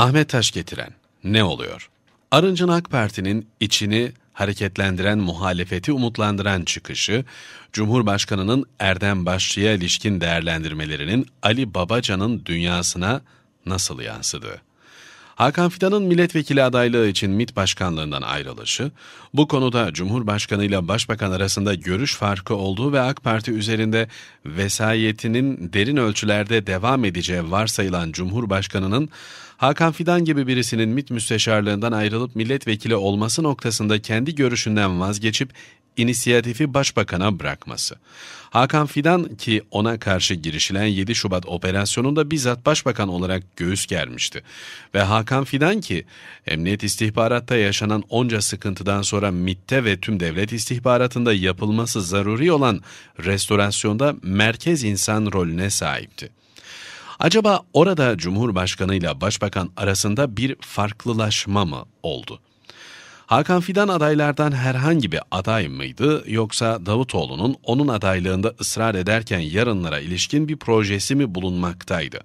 Ahmet Taş getiren ne oluyor? Arınç'ın AK Parti'nin içini hareketlendiren muhalefeti umutlandıran çıkışı, Cumhurbaşkanı'nın Erdem Başçı'ya ilişkin değerlendirmelerinin Ali Babacan'ın dünyasına nasıl yansıdı? Hakan Fidan'ın milletvekili adaylığı için MİT başkanlığından ayrılışı, bu konuda Cumhurbaşkanı ile Başbakan arasında görüş farkı olduğu ve AK Parti üzerinde vesayetinin derin ölçülerde devam edeceği varsayılan Cumhurbaşkanı'nın Hakan Fidan gibi birisinin MİT müsteşarlığından ayrılıp milletvekili olması noktasında kendi görüşünden vazgeçip inisiyatifi başbakana bırakması. Hakan Fidan ki ona karşı girişilen 7 Şubat operasyonunda bizzat başbakan olarak göğüs germişti. Ve Hakan Fidan ki emniyet istihbaratta yaşanan onca sıkıntıdan sonra MIT'te ve tüm devlet istihbaratında yapılması zaruri olan restorasyonda merkez insan rolüne sahipti. Acaba orada Cumhurbaşkanı ile Başbakan arasında bir farklılaşma mı oldu? Hakan Fidan adaylardan herhangi bir aday mıydı yoksa Davutoğlu'nun onun adaylığında ısrar ederken yarınlara ilişkin bir projesi mi bulunmaktaydı?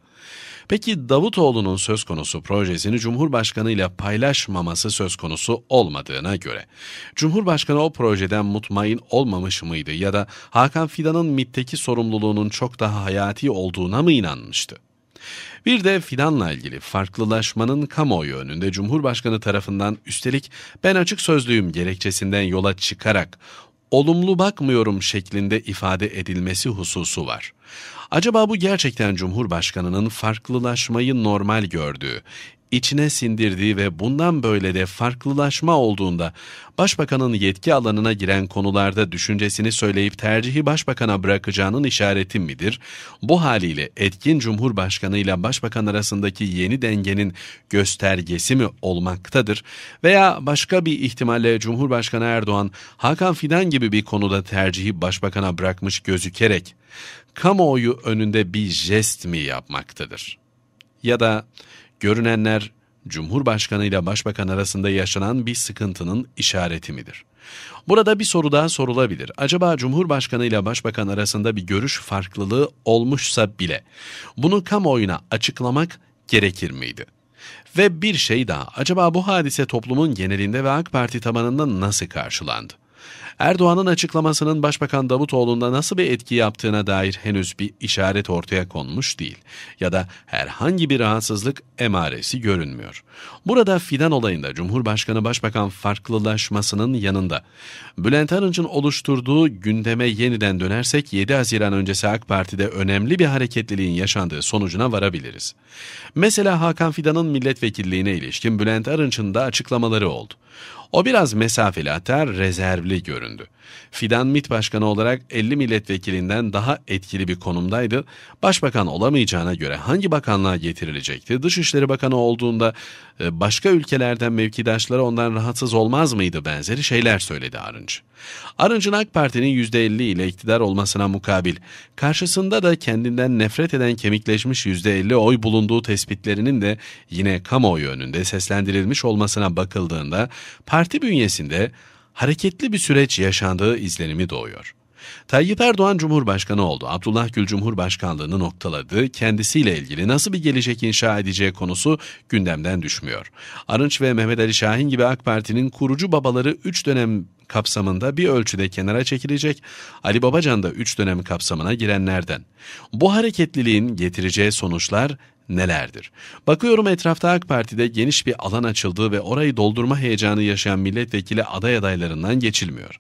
Peki Davutoğlu'nun söz konusu projesini Cumhurbaşkanı ile paylaşmaması söz konusu olmadığına göre Cumhurbaşkanı o projeden mutmain olmamış mıydı ya da Hakan Fidan'ın MIT'teki sorumluluğunun çok daha hayati olduğuna mı inanmıştı? Bir de fidanla ilgili farklılaşmanın kamuoyu önünde Cumhurbaşkanı tarafından üstelik ben açık sözlüyüm gerekçesinden yola çıkarak olumlu bakmıyorum şeklinde ifade edilmesi hususu var. Acaba bu gerçekten Cumhurbaşkanının farklılaşmayı normal gördüğü, içine sindirdiği ve bundan böyle de farklılaşma olduğunda başbakanın yetki alanına giren konularda düşüncesini söyleyip tercihi başbakana bırakacağının işareti midir? Bu haliyle etkin cumhurbaşkanı ile başbakan arasındaki yeni dengenin göstergesi mi olmaktadır? Veya başka bir ihtimalle Cumhurbaşkanı Erdoğan Hakan Fidan gibi bir konuda tercihi başbakana bırakmış gözükerek kamuoyu önünde bir jest mi yapmaktadır? Ya da Görünenler Cumhurbaşkanı ile Başbakan arasında yaşanan bir sıkıntının işareti midir? Burada bir soru daha sorulabilir. Acaba Cumhurbaşkanı ile Başbakan arasında bir görüş farklılığı olmuşsa bile bunu kamuoyuna açıklamak gerekir miydi? Ve bir şey daha, acaba bu hadise toplumun genelinde ve AK Parti tabanında nasıl karşılandı? Erdoğan'ın açıklamasının Başbakan Davutoğlu'nda nasıl bir etki yaptığına dair henüz bir işaret ortaya konmuş değil ya da herhangi bir rahatsızlık emaresi görünmüyor. Burada fidan olayında Cumhurbaşkanı Başbakan farklılaşmasının yanında Bülent Arınç'ın oluşturduğu gündeme yeniden dönersek 7 Haziran öncesi AK Parti'de önemli bir hareketliliğin yaşandığı sonucuna varabiliriz. Mesela Hakan Fidan'ın milletvekilliğine ilişkin Bülent Arınç'ın da açıklamaları oldu. O biraz mesafeli hatta rezervli göründü. Fidan MİT Başkanı olarak 50 milletvekilinden daha etkili bir konumdaydı. Başbakan olamayacağına göre hangi bakanlığa getirilecekti? Dışişleri Bakanı olduğunda e, başka ülkelerden mevkidaşları ondan rahatsız olmaz mıydı benzeri şeyler söyledi Arınç. Arınç'ın AK Parti'nin %50 ile iktidar olmasına mukabil, karşısında da kendinden nefret eden kemikleşmiş %50 oy bulunduğu tespitlerinin de yine kamuoyu önünde seslendirilmiş olmasına bakıldığında parti parti bünyesinde hareketli bir süreç yaşandığı izlenimi doğuyor. Tayyip Erdoğan Cumhurbaşkanı oldu. Abdullah Gül Cumhurbaşkanlığını noktaladı. Kendisiyle ilgili nasıl bir gelecek inşa edeceği konusu gündemden düşmüyor. Arınç ve Mehmet Ali Şahin gibi AK Parti'nin kurucu babaları 3 dönem kapsamında bir ölçüde kenara çekilecek, Ali Babacan da 3 dönem kapsamına girenlerden. Bu hareketliliğin getireceği sonuçlar nelerdir? Bakıyorum etrafta AK Parti'de geniş bir alan açıldığı ve orayı doldurma heyecanı yaşayan milletvekili aday adaylarından geçilmiyor.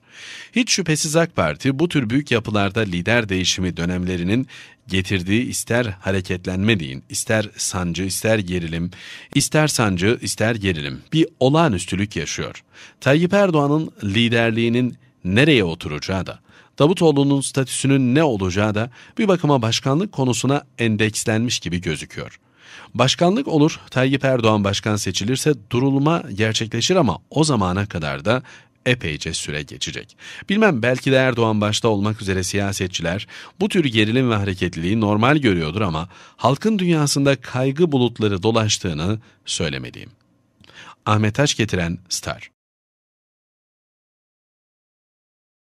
Hiç şüphesiz AK Parti bu tür büyük yapılarda lider değişimi dönemlerinin getirdiği ister hareketlenme deyin, ister sancı, ister gerilim, ister sancı, ister gerilim bir olağanüstülük yaşıyor. Tayyip Erdoğan'ın liderliğinin nereye oturacağı da Davutoğlu'nun statüsünün ne olacağı da bir bakıma başkanlık konusuna endekslenmiş gibi gözüküyor. Başkanlık olur, Tayyip Erdoğan başkan seçilirse durulma gerçekleşir ama o zamana kadar da epeyce süre geçecek. Bilmem belki de Erdoğan başta olmak üzere siyasetçiler bu tür gerilim ve hareketliliği normal görüyordur ama halkın dünyasında kaygı bulutları dolaştığını söylemeliyim. Ahmet Taş getiren Star